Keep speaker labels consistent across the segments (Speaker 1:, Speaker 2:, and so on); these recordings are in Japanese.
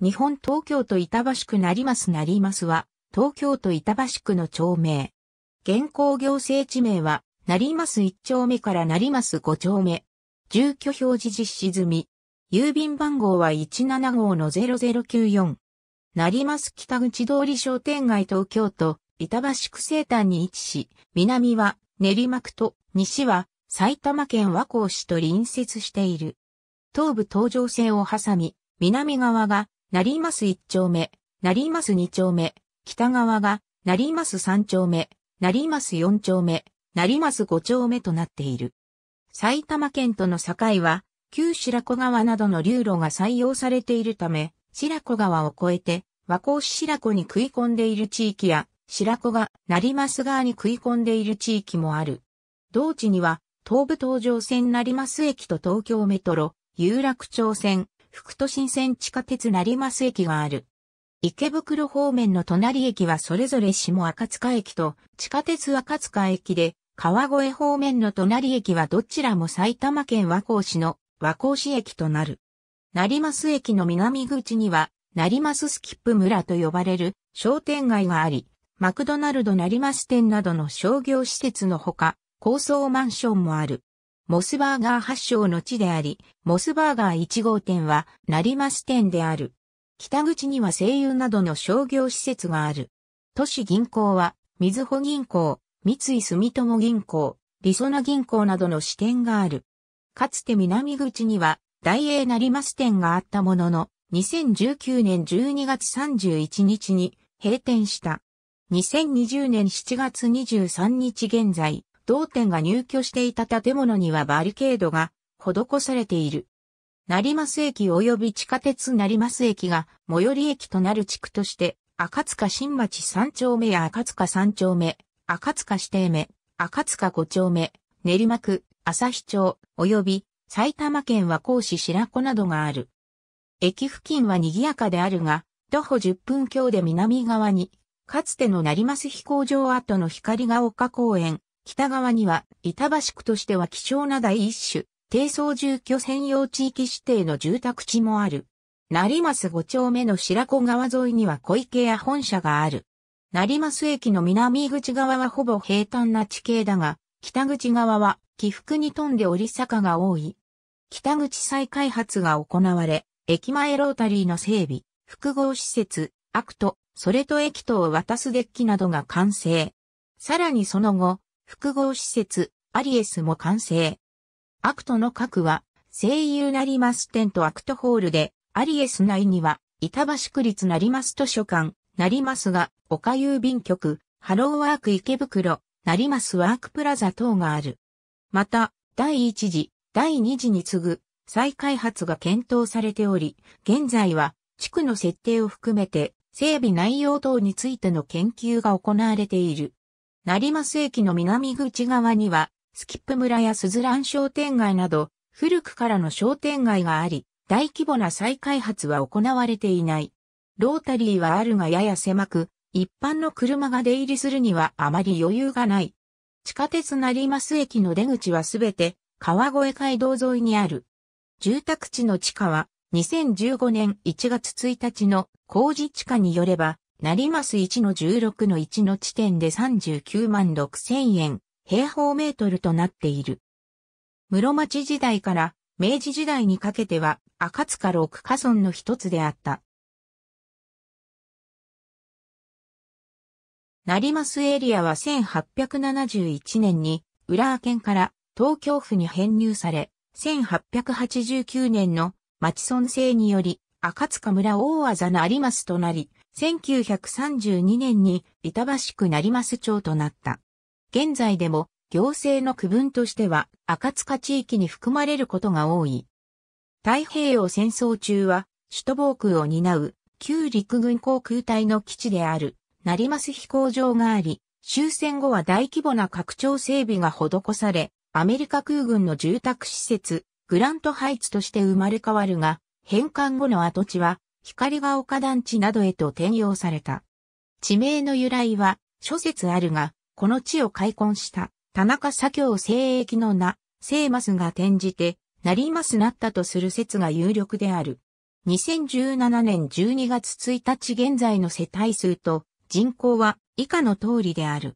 Speaker 1: 日本東京都板橋区成増成増は、東京都板橋区の町名。現行行政地名は、成増1丁目から成増5丁目。住居表示実施済み。郵便番号は17号の0094。成す北口通り商店街東京都、板橋区西端に位置し、南は練馬区と西は埼玉県和光市と隣接している。東武東上線を挟み、南側がなります一丁目、なります二丁目、北側が、なります三丁目、なります四丁目、なります五丁目となっている。埼玉県との境は、旧白子川などの流路が採用されているため、白子川を越えて、和光市白子に食い込んでいる地域や、白子がなります側に食い込んでいる地域もある。同地には、東武東上線なります駅と東京メトロ、有楽町線、副都心線地下鉄成増駅がある。池袋方面の隣駅はそれぞれ下赤塚駅と地下鉄赤塚駅で、川越方面の隣駅はどちらも埼玉県和光市の和光市駅となる。成増駅の南口には、成増スキップ村と呼ばれる商店街があり、マクドナルド成増店などの商業施設のほか、高層マンションもある。モスバーガー発祥の地であり、モスバーガー1号店は、成増店である。北口には声優などの商業施設がある。都市銀行は、水穂銀行、三井住友銀行、りそな銀行などの支店がある。かつて南口には、大英成増店があったものの、2019年12月31日に閉店した。2020年7月23日現在、同店が入居していた建物にはバリケードが施されている。成増駅及び地下鉄成増駅が最寄り駅となる地区として、赤塚新町3丁目や赤塚3丁目、赤塚指定目、赤塚5丁目、練馬区、旭町、及び埼玉県和光市白子などがある。駅付近は賑やかであるが、徒歩10分強で南側に、かつての成増飛行場跡の光が丘公園、北側には、板橋区としては希少な第一種、低層住居専用地域指定の住宅地もある。成増5丁目の白子川沿いには小池屋本社がある。成増駅の南口側はほぼ平坦な地形だが、北口側は起伏に富んで折り坂が多い。北口再開発が行われ、駅前ロータリーの整備、複合施設、アクト、それと駅とを渡すデッキなどが完成。さらにその後、複合施設、アリエスも完成。アクトの核は、声優なります店とアクトホールで、アリエス内には、板橋区立なります図書館、なりますが、岡郵便局、ハローワーク池袋、なりますワークプラザ等がある。また、第1次、第2次に次ぐ、再開発が検討されており、現在は、地区の設定を含めて、整備内容等についての研究が行われている。成増駅の南口側には、スキップ村やスズラン商店街など、古くからの商店街があり、大規模な再開発は行われていない。ロータリーはあるがやや狭く、一般の車が出入りするにはあまり余裕がない。地下鉄成増駅の出口はすべて川越街道沿いにある。住宅地の地下は2015年1月1日の工事地下によれば成ます1の16の1の地点で39万6000円、平方メートルとなっている。室町時代から明治時代にかけては赤塚六花村の一つであった。成増エリアは1871年に浦和県から東京府に編入され、1889年の町村制により赤塚村大技成増となり、1932年に板橋区成増町となった。現在でも行政の区分としては赤塚地域に含まれることが多い。太平洋戦争中は首都防空を担う旧陸軍航空隊の基地である成増飛行場があり、終戦後は大規模な拡張整備が施され、アメリカ空軍の住宅施設、グラントハイツとして生まれ変わるが、返還後の跡地は光が丘団地などへと転用された。地名の由来は諸説あるが、この地を開墾した田中左京聖域の名、聖マスが転じて、なりますなったとする説が有力である。2017年12月1日現在の世帯数と人口は以下の通りである。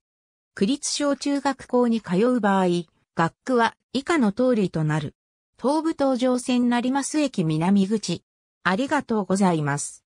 Speaker 1: 区立小中学校に通う場合、学区は以下の通りとなる。東武東上線成増駅南口、ありがとうございます。